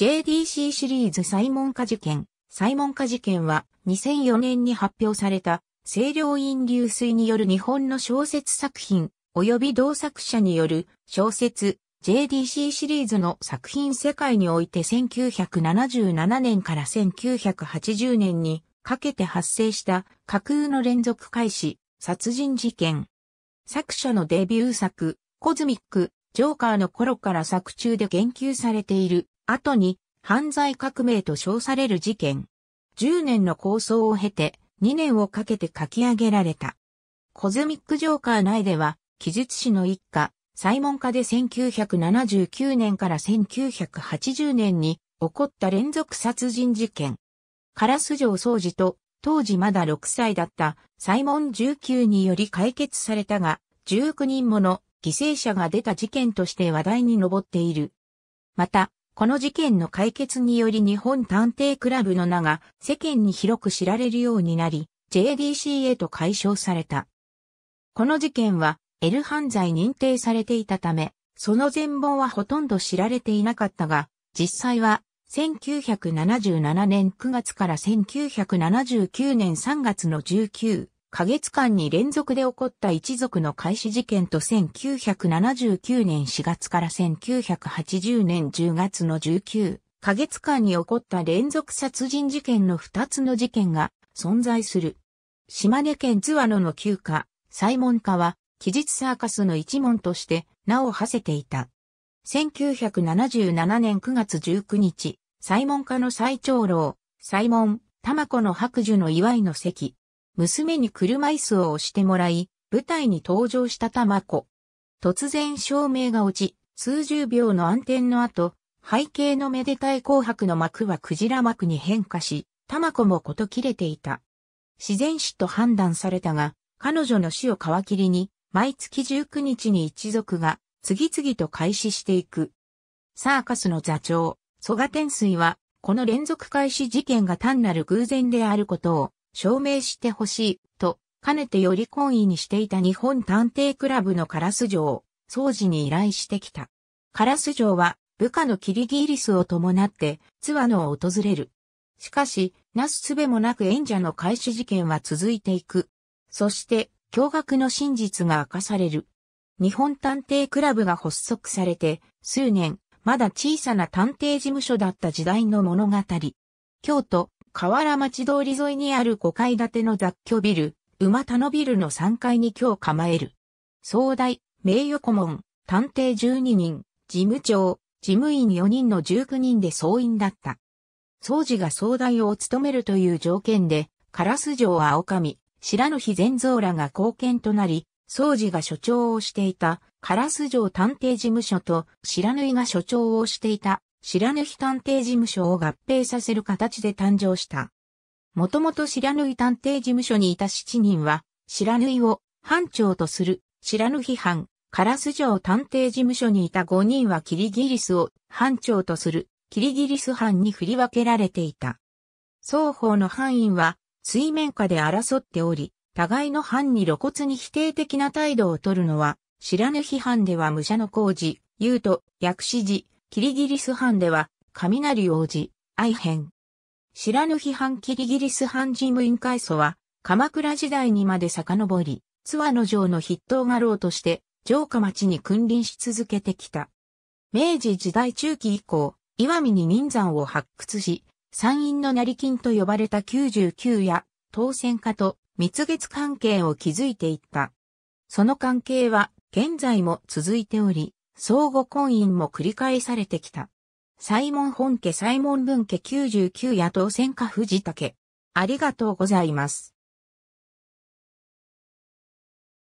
JDC シリーズサイモン化事件。サイモン化事件は2004年に発表された清涼飲流水による日本の小説作品及び同作者による小説 JDC シリーズの作品世界において1977年から1980年にかけて発生した架空の連続開始殺人事件。作者のデビュー作コズミックジョーカーの頃から作中で言及されている、後に、犯罪革命と称される事件。10年の構想を経て、2年をかけて書き上げられた。コズミック・ジョーカー内では、記述師の一家、サイモン家で1979年から1980年に起こった連続殺人事件。カラス城掃除と当時まだ6歳だったサイモン19により解決されたが、19人もの犠牲者が出た事件として話題に上っている。また、この事件の解決により日本探偵クラブの名が世間に広く知られるようになり、j d c へと解消された。この事件は L 犯罪認定されていたため、その全貌はほとんど知られていなかったが、実際は1977年9月から1979年3月の19、花月間に連続で起こった一族の開始事件と1979年4月から1980年10月の19花月間に起こった連続殺人事件の2つの事件が存在する。島根県津和野の旧家、サイモン家は、期日サーカスの一門として名を馳せていた。1977年9月19日、サイモン家の最長老、サイン・タ玉子の白樹の祝いの席、娘に車椅子を押してもらい、舞台に登場した玉子。突然照明が落ち、数十秒の暗転の後、背景のめでたい紅白の幕はクジラ幕に変化し、玉子もこと切れていた。自然死と判断されたが、彼女の死を皮切りに、毎月19日に一族が次々と開始していく。サーカスの座長、蘇我天水は、この連続開始事件が単なる偶然であることを証明してほしい、と、かねてより懇意にしていた日本探偵クラブのカラス城、を、掃除に依頼してきた。カラス城は、部下のキリギリスを伴って、ツワノを訪れる。しかし、なすすべもなく演者の開始事件は続いていく。そして、驚愕の真実が明かされる。日本探偵クラブが発足されて、数年、まだ小さな探偵事務所だった時代の物語。京都、河原町通り沿いにある5階建ての雑居ビル、馬田のビルの3階に今日構える。総大、名誉顧問、探偵12人、事務長、事務員4人の19人で総員だった。総司が総大を務めるという条件で、烏城青上、白の日善蔵らが貢献となり、総司が所長をしていた、烏城探偵事務所と白縫が所長をしていた白抜探偵事務所を合併させる形で誕生した。もともと白抜探偵事務所にいた7人は、白抜を班長とする白抜班、カラス城探偵事務所にいた5人はキリギリスを班長とするキリギリス班に振り分けられていた。双方の範囲は水面下で争っており、互いの班に露骨に否定的な態度を取るのは、白抜き班では武者の工事、言うと、薬師寺、キリギリス藩では、雷王子、愛変。知らぬ批判キリギリス藩事務員会祖は、鎌倉時代にまで遡り、津和野城の筆頭画廊として、城下町に君臨し続けてきた。明治時代中期以降、岩見に忍山を発掘し、山陰の成金と呼ばれた99や、当選家と蜜月関係を築いていった。その関係は現在も続いており、相互婚姻も繰り返されてきた。サイモン本家サイモン文家99野党選家藤竹。ありがとうございます。